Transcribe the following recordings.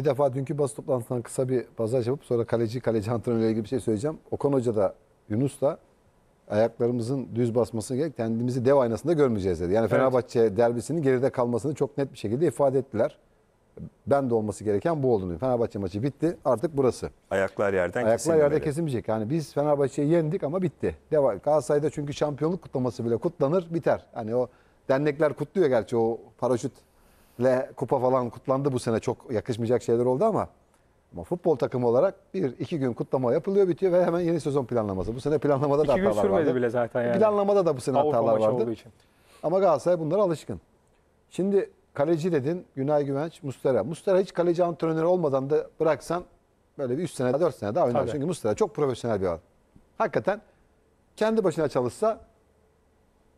Bir defa dünkü basın toplantısından kısa bir pazar yapıp sonra kaleci kaleci antrenörle ilgili bir şey söyleyeceğim. Okan Hoca da Yunus da ayaklarımızın düz basması gerek kendimizi dev aynasında görmeyeceğiz dedi. Yani evet. Fenerbahçe derbisinin geride kalmasını çok net bir şekilde ifade ettiler. Ben de olması gereken bu olduğunu. Fenerbahçe maçı bitti. Artık burası. Ayaklar yerden Ayaklar yerde kesilmeyecek. Yani biz Fenerbahçe'yi yendik ama bitti. Devam. Galatasaray'da çünkü şampiyonluk kutlaması bile kutlanır, biter. Hani o dernekler kutluyor gerçi o paraşüt le kupa falan kutlandı bu sene çok yakışmayacak şeyler oldu ama ama futbol takımı olarak bir iki gün kutlama yapılıyor bitiyor ve hemen yeni sezon planlaması. Bu sene planlamada iki da hatalar gün sürmedi vardı. bile zaten yani. Planlamada da bu sene Avrupa hatalar vardı. Için. Ama Galatasaray bunlara alışkın. Şimdi kaleci dedin Günay Güvenç, Mustera. Mustera hiç kaleci antrenörü olmadan da bıraksan böyle bir 3 sene 4 sene daha oynar. Tabii. Çünkü Mustera çok profesyonel bir adam. Hakikaten kendi başına çalışsa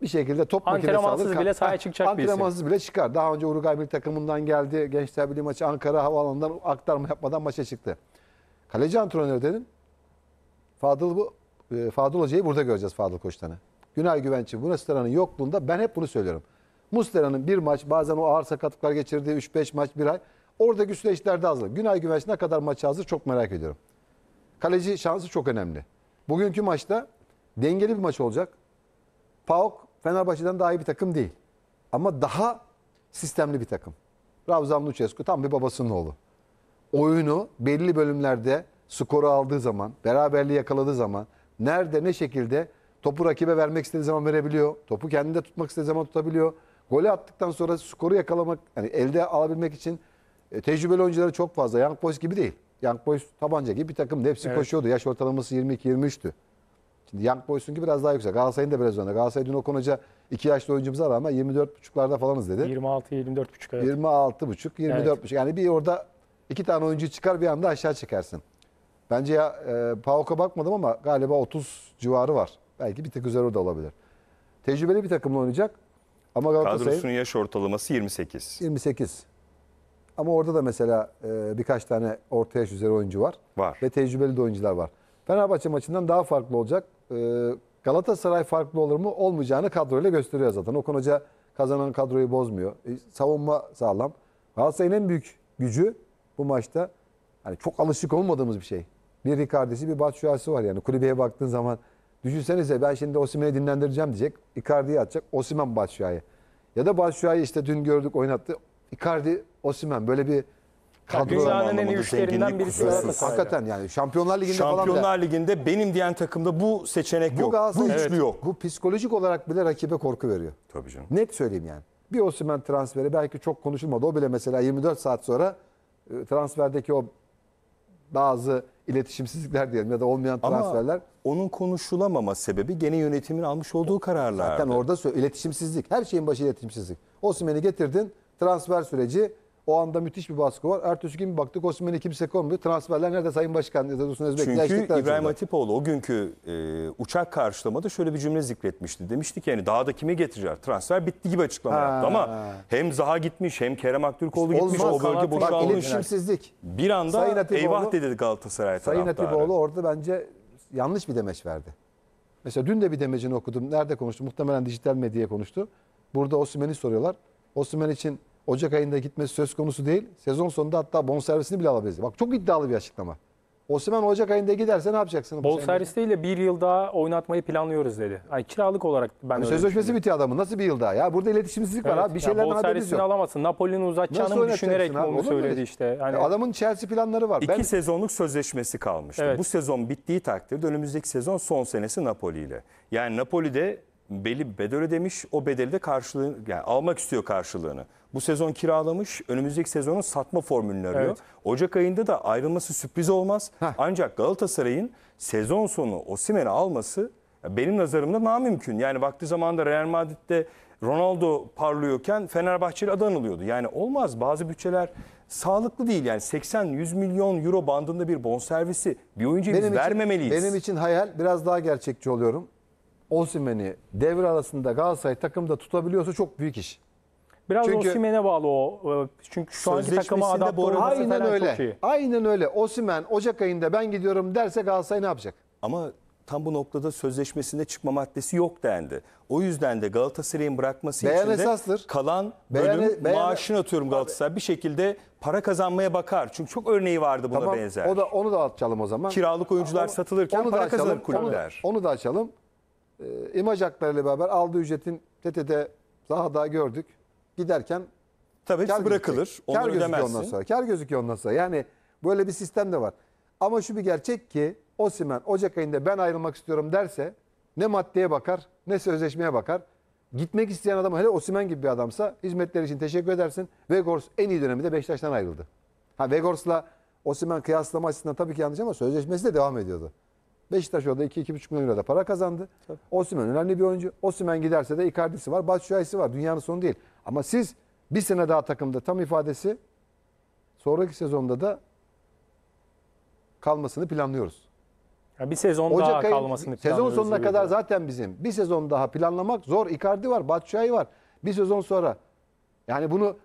bir şekilde top makinesi alır. Antrenmansız bile sahaya çıkacak Antrenmansız bile çıkar. Daha önce Uruguay bir takımından geldi. Gençler Birliği maçı Ankara Havaalanı'ndan aktarma yapmadan maça çıktı. Kaleci antrenörü dedim. Fadıl, bu, e, Fadıl Hoca'yı burada göreceğiz Fadıl Koçtan'ı. Günay Güvençi, Muslera'nın yokluğunda ben hep bunu söylüyorum. Mustera'nın bir maç bazen o ağır sakatlıklar geçirdiği 3-5 maç bir ay. Oradaki süreçlerde hazır. Günay Güvenç ne kadar maça hazır çok merak ediyorum. Kaleci şansı çok önemli. Bugünkü maçta dengeli bir maç olacak. PAOK Fenerbahçe'den daha iyi bir takım değil. Ama daha sistemli bir takım. Ravzan Lucescu tam bir babasının oğlu. Oyunu belli bölümlerde skoru aldığı zaman, beraberliği yakaladığı zaman, nerede ne şekilde topu rakibe vermek istediği zaman verebiliyor. Topu kendinde tutmak istediği zaman tutabiliyor. Golü attıktan sonra skoru yakalamak, yani elde alabilmek için e, tecrübeli oyuncuları çok fazla. Young Boys gibi değil. Young Boys tabanca gibi bir takım. Hepsi evet. koşuyordu. Yaş ortalaması 22-23'tü. Şimdi Young Boys'unki biraz daha yüksek. Galatasaray'ın da biraz önde. Galatasaray dün Okan Hoca 2 yaşlı var ama 24.5'larda falanız dedi. 26 24.5 evet. 26.5 24.5. Evet. Yani bir orada iki tane oyuncu çıkar bir anda aşağı çekersin. Bence ya e, Pauk'a bakmadım ama galiba 30 civarı var. Belki bir tek üzeri de olabilir. Tecrübeli bir takımla oynayacak. Ama Galatasaray'ın kadrosunun yaş ortalaması 28. 28. Ama orada da mesela e, birkaç tane orta yaş üzeri oyuncu var. Var. Ve tecrübeli de oyuncular var. Fenerbahçe maçından daha farklı olacak. Ee, Galatasaray farklı olur mu? Olmayacağını kadroyla gösteriyor zaten. Okan Hoca kazanan kadroyu bozmuyor. E, savunma sağlam. Galatasaray'ın en büyük gücü bu maçta hani çok alışık olmadığımız bir şey. Bir Icardi'si bir Batshuayi'si var yani. Kulübeye baktığın zaman düşünsenize ben şimdi Osimhen'i dinlendireceğim diyecek. Icardi'yi atacak. Osimhen Batshuayi. Ya da Batshuayi işte dün gördük oynattı. Icardi Osimhen böyle bir Kadro Dünyanın en iyi üçlerinden birisi Hakikaten yani Şampiyonlar Ligi'nde falan Şampiyonlar Ligi'nde benim diyen takımda bu seçenek bu yok. Bu Galatasaray- Evet. yok. Bu psikolojik olarak bile rakibe korku veriyor. Tabii canım. Net söyleyeyim yani. Bir Osimhen transferi belki çok konuşulmadı. O bile mesela 24 saat sonra e, transferdeki o bazı iletişimsizlikler diyelim ya da olmayan Ama transferler onun konuşulamama sebebi gene yönetimin almış olduğu kararlar. Zaten orada sö- iletişimsizlik. Her şeyin başı iletişimsizlik. Osimhen'i getirdin. Transfer süreci o anda müthiş bir baskı var. Ertesi gün bir baktık Osman'ı kimse konmuyor. Transferler nerede Sayın Başkan yazar Dursun Özbek. Çünkü İbrahim sonra. Hatipoğlu o günkü e, uçak karşılamada şöyle bir cümle zikretmişti. Demişti ki yani daha da kimi getirecek? Transfer bitti gibi açıklama ha. yaptı ama hem Zaha gitmiş hem Kerem Aktürkoğlu işte gitmiş. Olmaz, o bölge boşalmış. iletişimsizlik. Bir anda Sayın Hatipoğlu, eyvah dedi Galatasaray taraftarı. Sayın Hatipoğlu orada bence yanlış bir demeç verdi. Mesela dün de bir demecini okudum. Nerede konuştu? Muhtemelen dijital medyaya konuştu. Burada Osimhen'i soruyorlar. Osimhen için Ocak ayında gitmesi söz konusu değil. Sezon sonunda hatta bonservisini bile alabiliriz. Bak çok iddialı bir açıklama. Osman Ocak ayında giderse ne yapacaksın? Bol servisleriyle bir yıl daha oynatmayı planlıyoruz dedi. Ay kiralık olarak ben yani Sözleşmesi bitiyor adamın. Nasıl bir yıl daha? Ya burada iletişimsizlik evet, var ha. Bir şeylerden haberimiz yok. alamazsın. Napoli'nin uzatacağını düşünerek abi, onu söyledi şey? işte. Hani... Adamın Chelsea planları var. İki ben... sezonluk sözleşmesi kalmıştı. Evet. Bu sezon bittiği takdirde önümüzdeki sezon son senesi Napoli ile. Yani Napoli'de belli bir bedel ödemiş. O bedeli de karşılığını yani almak istiyor karşılığını. Bu sezon kiralamış. Önümüzdeki sezonun satma formülünü arıyor. Evet. Ocak ayında da ayrılması sürpriz olmaz. Heh. Ancak Galatasaray'ın sezon sonu Osimhen'i alması benim nazarımda mümkün Yani vakti zamanında Real Madrid'de Ronaldo parlıyorken Fenerbahçeli adanılıyordu. Yani olmaz bazı bütçeler sağlıklı değil. Yani 80-100 milyon euro bandında bir bonservisi bir oyuncuya benim biz için, vermemeliyiz. Benim için hayal biraz daha gerçekçi oluyorum. Osimeni devre arasında Galatasaray takımda tutabiliyorsa çok büyük iş. Biraz Çünkü- Osimhen'e bağlı o. E, çünkü şu anki takıma Sözleşmesinde adapte olması Aynen falan çok iyi. öyle. Aynen öyle. Osimen Ocak ayında ben gidiyorum derse Galatasaray ne yapacak? Ama tam bu noktada sözleşmesinde çıkma maddesi yok dendi. O yüzden de Galatasaray'ın bırakması Beyan için de esastır. kalan bölüm e, beyan- maaşını atıyorum Galatasaray. Bir şekilde para kazanmaya bakar. Çünkü çok örneği vardı buna benzer. O da onu da açalım o zaman. Kiralık oyuncular satılırken para da açalım, kulüpler. Onu, onu da açalım e, imaj haklarıyla beraber aldığı ücretin daha sahada gördük. Giderken Tabii hepsi bırakılır. Onları kar gözüküyor ödemezsin. ondan sonra. Kar gözüküyor ondan sonra. Yani böyle bir sistem de var. Ama şu bir gerçek ki Osimen Ocak ayında ben ayrılmak istiyorum derse ne maddeye bakar ne sözleşmeye bakar. Gitmek isteyen adam hele Osimen gibi bir adamsa hizmetleri için teşekkür edersin. Vegors en iyi döneminde Beşiktaş'tan ayrıldı. Ha Vegors'la Osimen kıyaslama açısından tabii ki yanlış ama sözleşmesi de devam ediyordu. Beşiktaş orada 2-2,5 milyon lira da para kazandı. Osimhen önemli bir oyuncu. Osimhen giderse de Icardi'si var, Batshuayi'si var. Dünyanın sonu değil. Ama siz bir sene daha takımda tam ifadesi sonraki sezonda da kalmasını planlıyoruz. Ya bir sezon Ocak daha ayı, kalmasını planlıyoruz. Sezon sonuna kadar zaten bizim. Bir sezon daha planlamak zor. Icardi var, Batshuayi var. Bir sezon sonra. Yani bunu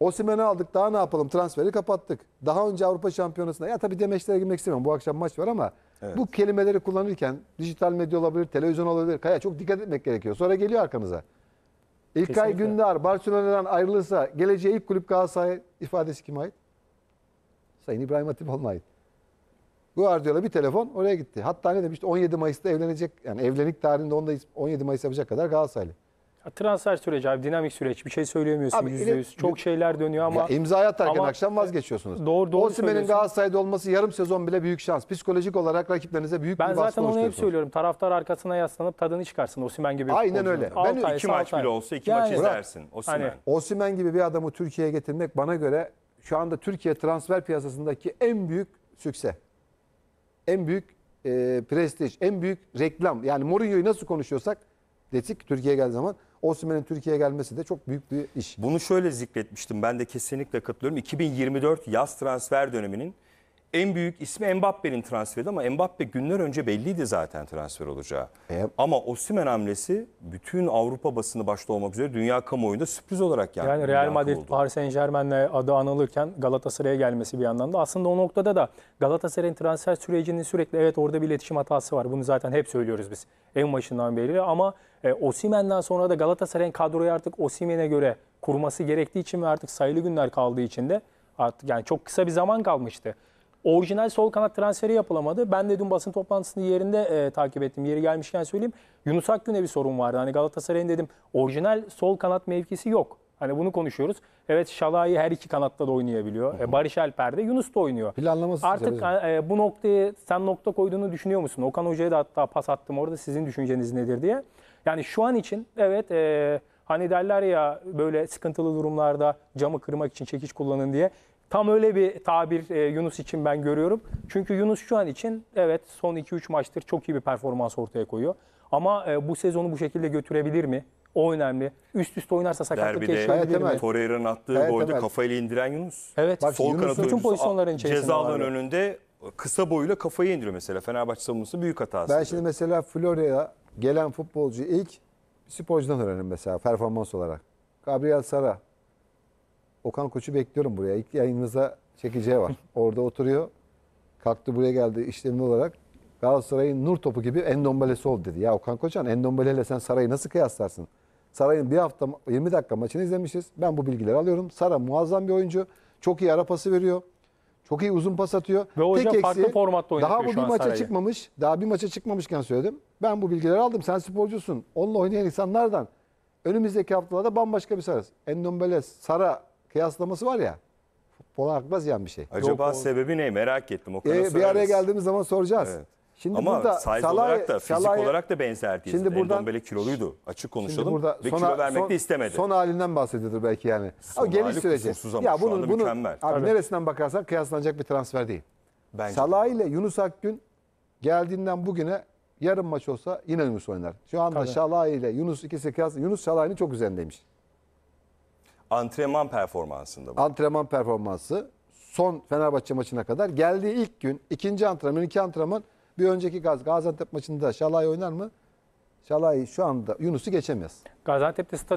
Osimhen'i aldık daha ne yapalım transferi kapattık. Daha önce Avrupa Şampiyonası'nda ya tabii demeçlere girmek istemem bu akşam maç var ama evet. bu kelimeleri kullanırken dijital medya olabilir, televizyon olabilir. Kaya çok dikkat etmek gerekiyor. Sonra geliyor arkanıza. İlkay Kesinlikle. Gündar Barcelona'dan ayrılırsa geleceği ilk kulüp Galatasaray ifadesi kime ait? Sayın İbrahim Hatipoğlu'na Bu Guardiola bir telefon oraya gitti. Hatta ne demişti? 17 Mayıs'ta evlenecek. Yani evlilik tarihinde 17 Mayıs yapacak kadar Galatasaraylı. Transfer süreci abi dinamik süreç. Bir şey söyleyemiyorsun Abi, yüzde yüz. ilet- Çok şeyler dönüyor ama Ya imzayı atarken ama- akşam vazgeçiyorsunuz. E, doğru, doğru Osimen'in söylüyorsun. Galatasaray'da olması yarım sezon bile büyük şans. Psikolojik olarak rakiplerinize büyük ben bir baskı zaten onu hep söylüyorum. Taraftar arkasına yaslanıp tadını çıkarsın. Osimen gibi. bir Aynen öyle. Ben Altay, iki maç Altay. bile olsa iki maç Yani- izlersin. Osimen Hani- Osimhen gibi bir adamı Türkiye'ye getirmek bana göre şu anda Türkiye transfer piyasasındaki en büyük sükse. En büyük e, prestij, en büyük reklam. Yani Mourinho'yu nasıl konuşuyorsak dedik Türkiye'ye geldiği zaman. Osimhen'in Türkiye'ye gelmesi de çok büyük bir iş. Bunu şöyle zikretmiştim. Ben de kesinlikle katılıyorum. 2024 yaz transfer döneminin en büyük ismi Mbappe'nin transferi ama Mbappe günler önce belliydi zaten transfer olacağı. Evet. Ama Osimhen hamlesi bütün Avrupa basını başta olmak üzere dünya kamuoyunda sürpriz olarak geldi. Yani Real Madrid, oldu. Paris Saint Germain'le adı anılırken Galatasaray'a gelmesi bir yandan da aslında o noktada da Galatasaray'ın transfer sürecinin sürekli evet orada bir iletişim hatası var. Bunu zaten hep söylüyoruz biz en başından beri ama e, Osimhen'den sonra da Galatasaray'ın kadroyu artık Osimhen'e göre kurması gerektiği için ve artık sayılı günler kaldığı için de artık yani çok kısa bir zaman kalmıştı. Orijinal sol kanat transferi yapılamadı. Ben de dün basın toplantısını yerinde e, takip ettim. Yeri gelmişken söyleyeyim. Yunus Akgün'e bir sorun vardı. Hani Galatasaray'ın dedim orijinal sol kanat mevkisi yok. Hani bunu konuşuyoruz. Evet Şalai her iki kanatta da oynayabiliyor. E, Barış Alper de Yunus da oynuyor. Planlaması Artık e, bu noktayı sen nokta koyduğunu düşünüyor musun? Okan Hoca'ya da hatta pas attım orada sizin düşünceniz nedir diye. Yani şu an için evet e, hani derler ya böyle sıkıntılı durumlarda camı kırmak için çekiç kullanın diye. Tam öyle bir tabir e, Yunus için ben görüyorum. Çünkü Yunus şu an için evet son 2-3 maçtır çok iyi bir performans ortaya koyuyor. Ama e, bu sezonu bu şekilde götürebilir mi? O önemli. Üst üste oynarsa sakatlık yaşayabilir mi? Torreira'nın attığı evet, golde evet. kafayla indiren Yunus. Evet. Bak, Sol kanat bütün pozisyonların içerisinde Cezaların önünde kısa boyuyla kafayı indiriyor mesela. Fenerbahçe savunması büyük hatası. Ben şimdi mesela Florya'ya gelen futbolcu ilk sporcudan öğrenirim mesela performans olarak. Gabriel Sara Okan Koç'u bekliyorum buraya. İlk yayınımıza çekeceği var. Orada oturuyor. Kalktı buraya geldi işlemli olarak. Galatasaray'ın nur topu gibi Endombelesi oldu dedi. Ya Okan Koçan Endombele sen Saray'ı nasıl kıyaslarsın? Saray'ın bir hafta 20 dakika maçını izlemişiz. Ben bu bilgileri alıyorum. Sara muazzam bir oyuncu. Çok iyi ara pası veriyor. Çok iyi uzun pas atıyor. Ve hocam Tek farklı formatta oynatıyor daha bu şu bir an maça Saray'ı. çıkmamış, daha bir maça çıkmamışken söyledim. Ben bu bilgileri aldım. Sen sporcusun. Onunla oynayan insanlardan. Önümüzdeki haftalarda bambaşka bir Sarı. Endombele, Sara kıyaslaması var ya. Futbola akla ziyan bir şey. Acaba Yok, sebebi ne merak ettim. O kadar Ee, bir araya geldiğimiz zaman soracağız. Evet. Şimdi Ama burada size Salah'ı- olarak da fizik Salah'ı- olarak da benzer değil. Şimdi Şimdi buradan- Endombele kiloluydu. Açık konuşalım. Ve son- kilo vermek son- de istemedi. Son halinden bahsediyordur belki yani. Son ama geliş hali süreci. kusursuz ama şu anda mükemmel. Abi Tabii. neresinden bakarsan kıyaslanacak bir transfer değil. Bence. Salah ile Yunus Akgün geldiğinden bugüne yarım maç olsa yine Yunus oynar. Şu anda Salah ile Yunus ikisi kıyas Yunus Salah'ın çok üzerindeymiş. Antrenman performansında bu. Antrenman performansı son Fenerbahçe maçına kadar geldiği ilk gün ikinci antrenman, iki antrenman bir önceki Gaz Gaziantep maçında Şalay oynar mı? Şalay şu anda Yunus'u geçemez. Gaziantep'te